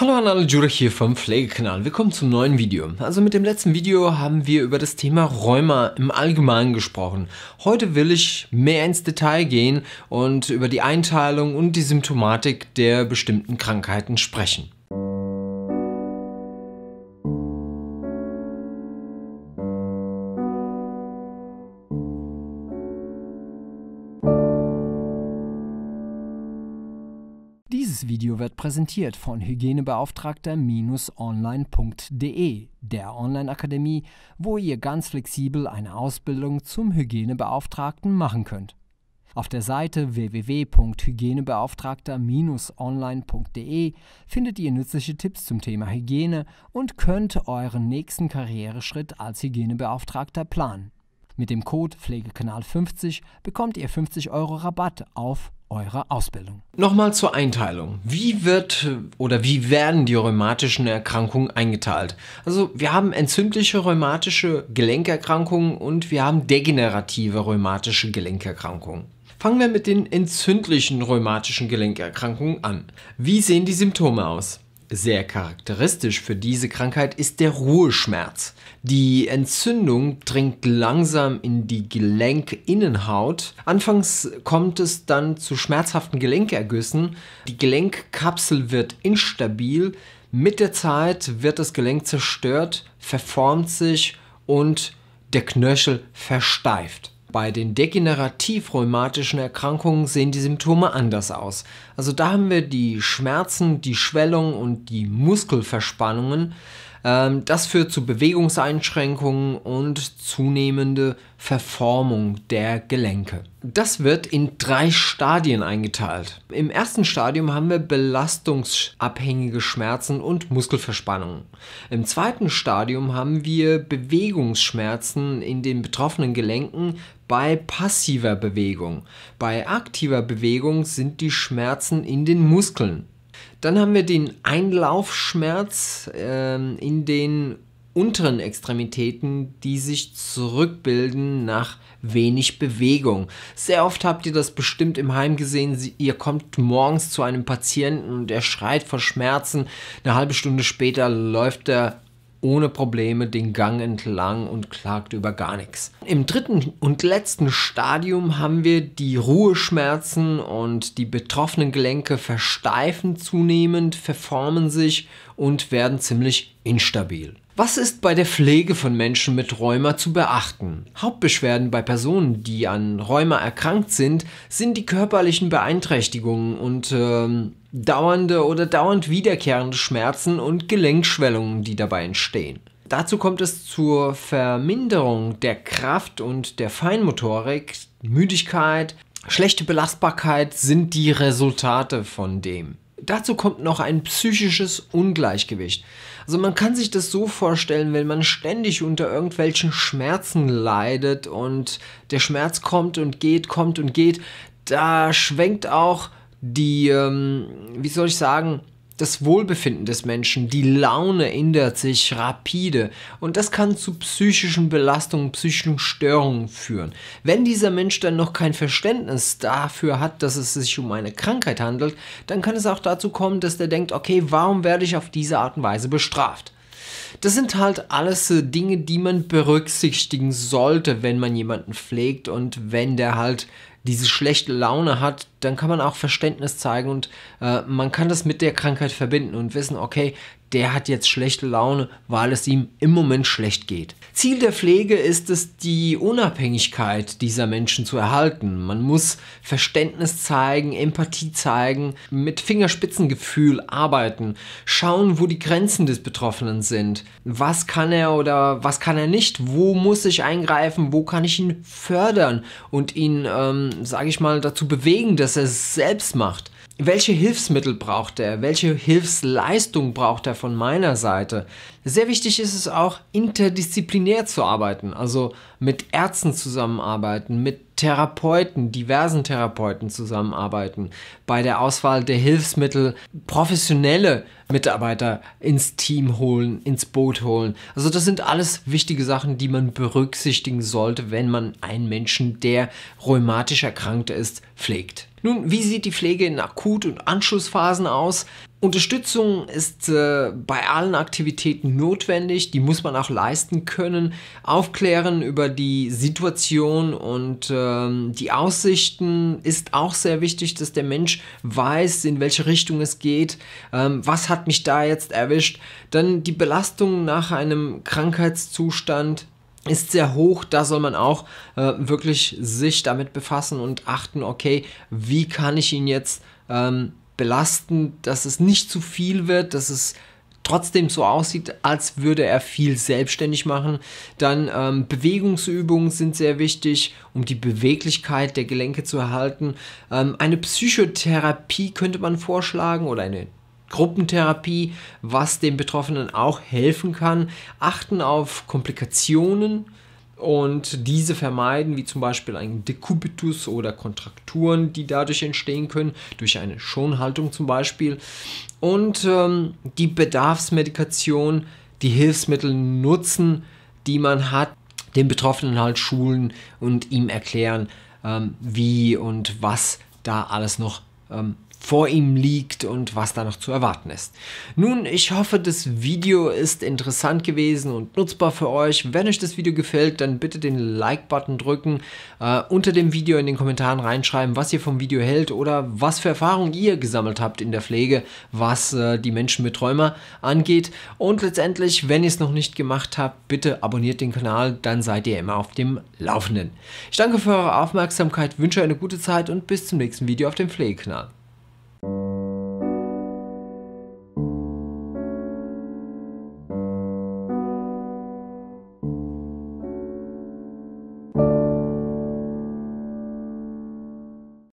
Hallo an alle Jurek hier vom Pflegekanal, willkommen zum neuen Video. Also mit dem letzten Video haben wir über das Thema Rheuma im Allgemeinen gesprochen. Heute will ich mehr ins Detail gehen und über die Einteilung und die Symptomatik der bestimmten Krankheiten sprechen. Dieses Video wird präsentiert von hygienebeauftragter-online.de, der Online-Akademie, wo ihr ganz flexibel eine Ausbildung zum Hygienebeauftragten machen könnt. Auf der Seite www.hygienebeauftragter-online.de findet ihr nützliche Tipps zum Thema Hygiene und könnt euren nächsten Karriereschritt als Hygienebeauftragter planen. Mit dem Code Pflegekanal50 bekommt ihr 50 Euro Rabatt auf eure Ausbildung. Nochmal zur Einteilung. Wie wird äh, oder wie werden die rheumatischen Erkrankungen eingeteilt? Also wir haben entzündliche rheumatische Gelenkerkrankungen und wir haben degenerative rheumatische Gelenkerkrankungen. Fangen wir mit den entzündlichen rheumatischen Gelenkerkrankungen an. Wie sehen die Symptome aus? Sehr charakteristisch für diese Krankheit ist der Ruheschmerz. Die Entzündung dringt langsam in die Gelenkinnenhaut. Anfangs kommt es dann zu schmerzhaften Gelenkergüssen. Die Gelenkkapsel wird instabil. Mit der Zeit wird das Gelenk zerstört, verformt sich und der Knöchel versteift. Bei den degenerativ-rheumatischen Erkrankungen sehen die Symptome anders aus. Also da haben wir die Schmerzen, die Schwellung und die Muskelverspannungen. Ähm, das führt zu Bewegungseinschränkungen und zunehmende Verformung der Gelenke. Das wird in drei Stadien eingeteilt. Im ersten Stadium haben wir belastungsabhängige Schmerzen und Muskelverspannungen. Im zweiten Stadium haben wir Bewegungsschmerzen in den betroffenen Gelenken bei passiver Bewegung. Bei aktiver Bewegung sind die Schmerzen in den Muskeln. Dann haben wir den Einlaufschmerz ähm, in den unteren Extremitäten, die sich zurückbilden nach wenig Bewegung. Sehr oft habt ihr das bestimmt im Heim gesehen. Sie, ihr kommt morgens zu einem Patienten und er schreit vor Schmerzen. Eine halbe Stunde später läuft er ohne Probleme den Gang entlang und klagt über gar nichts. Im dritten und letzten Stadium haben wir die Ruheschmerzen und die betroffenen Gelenke versteifen zunehmend, verformen sich und werden ziemlich instabil. Was ist bei der Pflege von Menschen mit Rheuma zu beachten? Hauptbeschwerden bei Personen, die an Rheuma erkrankt sind, sind die körperlichen Beeinträchtigungen und ähm, dauernde oder dauernd wiederkehrende Schmerzen und Gelenkschwellungen, die dabei entstehen. Dazu kommt es zur Verminderung der Kraft und der Feinmotorik, Müdigkeit, schlechte Belastbarkeit sind die Resultate von dem. Dazu kommt noch ein psychisches Ungleichgewicht. Also man kann sich das so vorstellen, wenn man ständig unter irgendwelchen Schmerzen leidet und der Schmerz kommt und geht, kommt und geht, da schwenkt auch die, ähm, wie soll ich sagen, das Wohlbefinden des Menschen, die Laune ändert sich rapide und das kann zu psychischen Belastungen, psychischen Störungen führen. Wenn dieser Mensch dann noch kein Verständnis dafür hat, dass es sich um eine Krankheit handelt, dann kann es auch dazu kommen, dass der denkt, okay, warum werde ich auf diese Art und Weise bestraft? Das sind halt alles Dinge, die man berücksichtigen sollte, wenn man jemanden pflegt und wenn der halt diese schlechte Laune hat, dann kann man auch Verständnis zeigen und äh, man kann das mit der Krankheit verbinden und wissen, okay, der hat jetzt schlechte Laune, weil es ihm im Moment schlecht geht. Ziel der Pflege ist es, die Unabhängigkeit dieser Menschen zu erhalten. Man muss Verständnis zeigen, Empathie zeigen, mit Fingerspitzengefühl arbeiten, schauen, wo die Grenzen des Betroffenen sind. Was kann er oder was kann er nicht? Wo muss ich eingreifen? Wo kann ich ihn fördern und ihn, ähm, sage ich mal, dazu bewegen, dass er es selbst macht? Welche Hilfsmittel braucht er? Welche Hilfsleistung braucht er von meiner Seite? Sehr wichtig ist es auch, interdisziplinär zu arbeiten, also mit Ärzten zusammenarbeiten, mit Therapeuten, diversen Therapeuten zusammenarbeiten, bei der Auswahl der Hilfsmittel professionelle Mitarbeiter ins Team holen, ins Boot holen. Also das sind alles wichtige Sachen, die man berücksichtigen sollte, wenn man einen Menschen, der rheumatisch erkrankt ist, pflegt. Nun, wie sieht die Pflege in Akut- und Anschlussphasen aus? Unterstützung ist äh, bei allen Aktivitäten notwendig, die muss man auch leisten können. Aufklären über die Situation und äh, die Aussichten ist auch sehr wichtig, dass der Mensch weiß, in welche Richtung es geht, ähm, was hat mich da jetzt erwischt. Dann die Belastung nach einem Krankheitszustand, ist sehr hoch, da soll man auch äh, wirklich sich damit befassen und achten, okay, wie kann ich ihn jetzt ähm, belasten, dass es nicht zu viel wird, dass es trotzdem so aussieht, als würde er viel selbstständig machen. Dann ähm, Bewegungsübungen sind sehr wichtig, um die Beweglichkeit der Gelenke zu erhalten. Ähm, eine Psychotherapie könnte man vorschlagen oder eine Gruppentherapie, was den Betroffenen auch helfen kann. Achten auf Komplikationen und diese vermeiden, wie zum Beispiel ein Dekubitus oder Kontrakturen, die dadurch entstehen können, durch eine Schonhaltung zum Beispiel. Und ähm, die Bedarfsmedikation, die Hilfsmittel nutzen, die man hat, den Betroffenen halt schulen und ihm erklären, ähm, wie und was da alles noch ähm, vor ihm liegt und was da noch zu erwarten ist. Nun, ich hoffe, das Video ist interessant gewesen und nutzbar für euch. Wenn euch das Video gefällt, dann bitte den Like-Button drücken, äh, unter dem Video in den Kommentaren reinschreiben, was ihr vom Video hält oder was für Erfahrungen ihr gesammelt habt in der Pflege, was äh, die Menschen mit Träumer angeht. Und letztendlich, wenn ihr es noch nicht gemacht habt, bitte abonniert den Kanal, dann seid ihr immer auf dem Laufenden. Ich danke für eure Aufmerksamkeit, wünsche eine gute Zeit und bis zum nächsten Video auf dem Pflegekanal. Thank you.